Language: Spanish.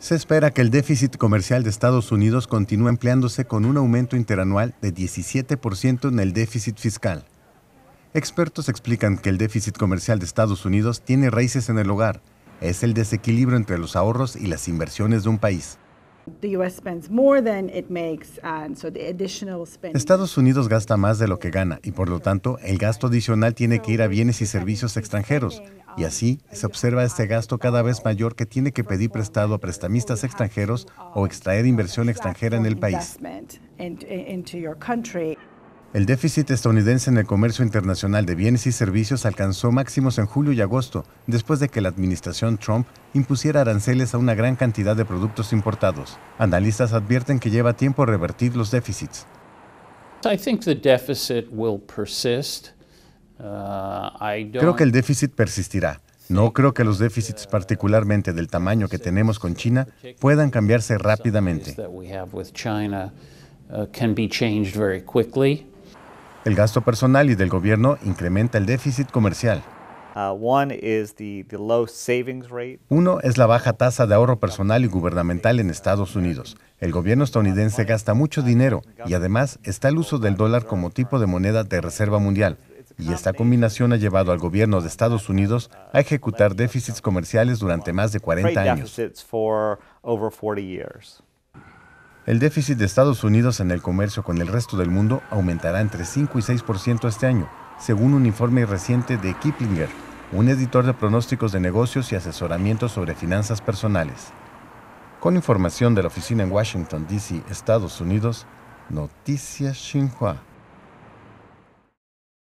Se espera que el déficit comercial de Estados Unidos continúe empleándose con un aumento interanual de 17% en el déficit fiscal. Expertos explican que el déficit comercial de Estados Unidos tiene raíces en el hogar, es el desequilibrio entre los ahorros y las inversiones de un país. Estados Unidos gasta más de lo que gana y por lo tanto el gasto adicional tiene que ir a bienes y servicios extranjeros. Y así se observa este gasto cada vez mayor que tiene que pedir prestado a prestamistas extranjeros o extraer inversión extranjera en el país. El déficit estadounidense en el comercio internacional de bienes y servicios alcanzó máximos en julio y agosto, después de que la administración Trump impusiera aranceles a una gran cantidad de productos importados. Analistas advierten que lleva tiempo revertir los déficits. Uh, creo que el déficit persistirá. No creo que los déficits, particularmente del tamaño que tenemos con China, puedan cambiarse rápidamente. El gasto personal y del gobierno incrementa el déficit comercial. Uh, Uno es la baja tasa de ahorro personal y gubernamental en Estados Unidos. El gobierno estadounidense gasta mucho dinero y además está el uso del dólar como tipo de moneda de reserva mundial. Y esta combinación ha llevado al gobierno de Estados Unidos a ejecutar déficits comerciales durante más de 40 años. El déficit de Estados Unidos en el comercio con el resto del mundo aumentará entre 5 y 6% este año, según un informe reciente de Kiplinger, un editor de pronósticos de negocios y asesoramiento sobre finanzas personales. Con información de la oficina en Washington, D.C., Estados Unidos, Noticias Xinhua.